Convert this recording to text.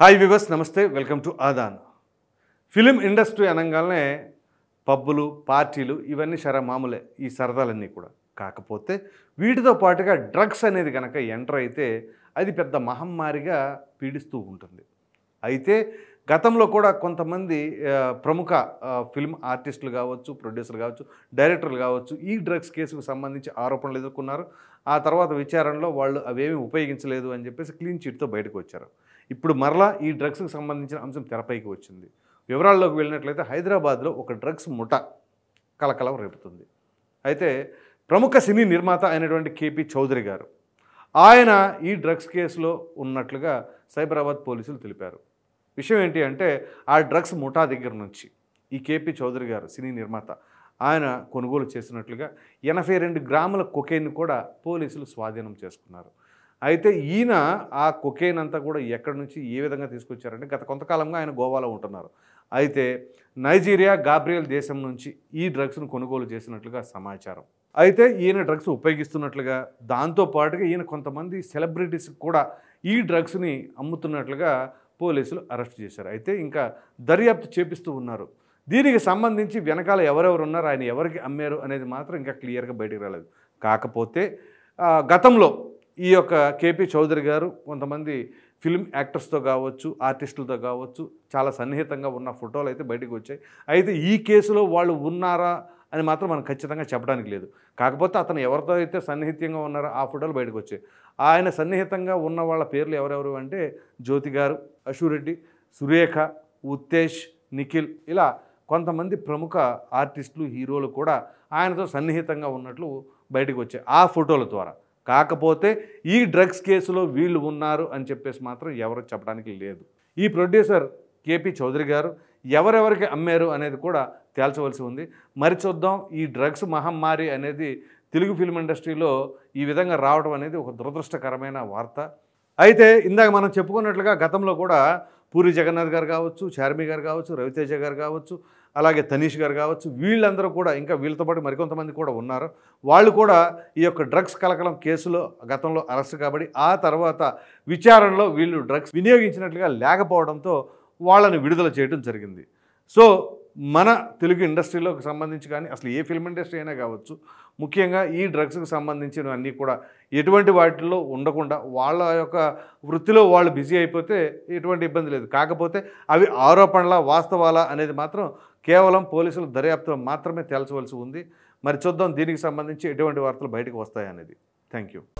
hi వివస్ నమస్తే welcome to ఆదాన్ ఫిలిం ఇండస్ట్రీ అనగానే పబ్బులు పార్టీలు ఇవన్నీ సరే మామూలే ఈ సరదాలన్నీ కూడా కాకపోతే వీటితో పాటుగా డ్రగ్స్ అనేది కనుక ఎంటర్ అయితే అది పెద్ద మహమ్మారిగా పీడిస్తూ ఉంటుంది అయితే గతంలో కూడా కొంతమంది ప్రముఖ ఫిల్మ్ ఆర్టిస్టులు కావచ్చు ప్రొడ్యూసర్లు కావచ్చు డైరెక్టర్లు కావచ్చు ఈ డ్రగ్స్ కేసుకు సంబంధించి ఆరోపణలు ఎదుర్కొన్నారు ఆ తర్వాత విచారణలో వాళ్ళు అవేమీ ఉపయోగించలేదు అని చెప్పేసి క్లీన్ చిట్తో బయటకు వచ్చారు ఇప్పుడు మరలా ఈ డ్రగ్స్కి సంబంధించిన అంశం తెరపైకి వచ్చింది వివరాల్లోకి వెళ్ళినట్లయితే హైదరాబాద్లో ఒక డ్రగ్స్ ముఠ కలకలం రేపుతుంది అయితే ప్రముఖ సినీ నిర్మాత అయినటువంటి కేపీ చౌదరి గారు ఆయన ఈ డ్రగ్స్ కేసులో ఉన్నట్లుగా సైబరాబాద్ పోలీసులు తెలిపారు విషయం ఏంటి అంటే ఆ డ్రగ్స్ ముఠా దగ్గర నుంచి ఈ కేపీ చౌదరి గారు సినీ నిర్మాత ఆయన కొనుగోలు చేసినట్లుగా ఎనభై రెండు గ్రాముల కొకేన్ కూడా పోలీసులు స్వాధీనం చేసుకున్నారు అయితే ఈయన ఆ కొకేన్ అంతా కూడా ఎక్కడి నుంచి ఏ విధంగా తీసుకొచ్చారంటే గత కొంతకాలంగా ఆయన గోవాలో ఉంటున్నారు అయితే నైజీరియా గాబ్రియల్ దేశం నుంచి ఈ డ్రగ్స్ను కొనుగోలు చేసినట్లుగా సమాచారం అయితే ఈయన డ్రగ్స్ ఉపయోగిస్తున్నట్లుగా దాంతోపాటుగా ఈయన కొంతమంది సెలబ్రిటీస్ కూడా ఈ డ్రగ్స్ని అమ్ముతున్నట్లుగా పోలీసులు అరెస్ట్ చేశారు అయితే ఇంకా దర్యాప్తు చేపిస్తూ ఉన్నారు దీనికి సంబంధించి వెనకాల ఎవరెవరు ఉన్నారు ఆయన ఎవరికి అమ్మారు అనేది మాత్రం ఇంకా క్లియర్గా బయటకు రాలేదు కాకపోతే గతంలో ఈ యొక్క కేపీ చౌదరి గారు కొంతమంది ఫిల్మ్ యాక్టర్స్తో కావచ్చు ఆర్టిస్టులతో కావచ్చు చాలా సన్నిహితంగా ఉన్న ఫోటోలు అయితే బయటకు వచ్చాయి అయితే ఈ కేసులో వాళ్ళు ఉన్నారా అని మాత్రం మనం ఖచ్చితంగా చెప్పడానికి లేదు కాకపోతే అతను ఎవరితో అయితే సన్నిహితంగా ఉన్నారో ఆ ఫోటోలు బయటకు వచ్చాయి ఆయన సన్నిహితంగా ఉన్న వాళ్ళ పేర్లు ఎవరెవరు అంటే జ్యోతి గారు అశురెడ్డి సురేఖ ఉత్తేష్ నిఖిల్ ఇలా కొంతమంది ప్రముఖ ఆర్టిస్టులు హీరోలు కూడా ఆయనతో సన్నిహితంగా ఉన్నట్లు బయటకు వచ్చాయి ఆ ఫోటోల ద్వారా కాకపోతే ఈ డ్రగ్స్ కేసులో వీళ్ళు ఉన్నారు అని చెప్పేసి మాత్రం ఎవరు చెప్పడానికి లేదు ఈ ప్రొడ్యూసర్ కేపీ చౌదరి గారు ఎవరెవరికి అమ్మారు అనేది కూడా తేల్చవలసి ఉంది మరి చూద్దాం ఈ డ్రగ్స్ మహమ్మారి అనేది తెలుగు ఫిల్మ్ ఇండస్ట్రీలో ఈ విధంగా రావడం అనేది ఒక దురదృష్టకరమైన వార్త అయితే ఇందాక మనం చెప్పుకున్నట్లుగా గతంలో కూడా పూరి జగన్నాథ్ గారు కావచ్చు చార్మి గారు కావచ్చు రవితేజ గారు కావచ్చు అలాగే తనీష్ గారు కావచ్చు వీళ్ళందరూ కూడా ఇంకా వీళ్ళతో పాటు మరికొంతమంది కూడా ఉన్నారు వాళ్ళు కూడా ఈ యొక్క డ్రగ్స్ కలకలం కేసులో గతంలో అరెస్ట్ కాబట్టి ఆ తర్వాత విచారణలో వీళ్ళు డ్రగ్స్ వినియోగించినట్లుగా లేకపోవడంతో వాళ్ళని విడుదల చేయడం జరిగింది సో మన తెలుగు ఇండస్ట్రీలోకి సంబంధించి కానీ అసలు ఏ ఫిల్మ్ ఇండస్ట్రీ అయినా కావచ్చు ముఖ్యంగా ఈ డ్రగ్స్కి సంబంధించిన అన్నీ కూడా ఎటువంటి వాటిల్లో ఉండకుండా వాళ్ళ యొక్క వృత్తిలో వాళ్ళు బిజీ అయిపోతే ఎటువంటి ఇబ్బంది లేదు కాకపోతే అవి ఆరోపణల వాస్తవాల అనేది మాత్రం కేవలం పోలీసుల దర్యాప్తు మాత్రమే తేల్చవలసి ఉంది మరి చూద్దాం దీనికి సంబంధించి ఎటువంటి వార్తలు బయటకు వస్తాయనేది థ్యాంక్ యూ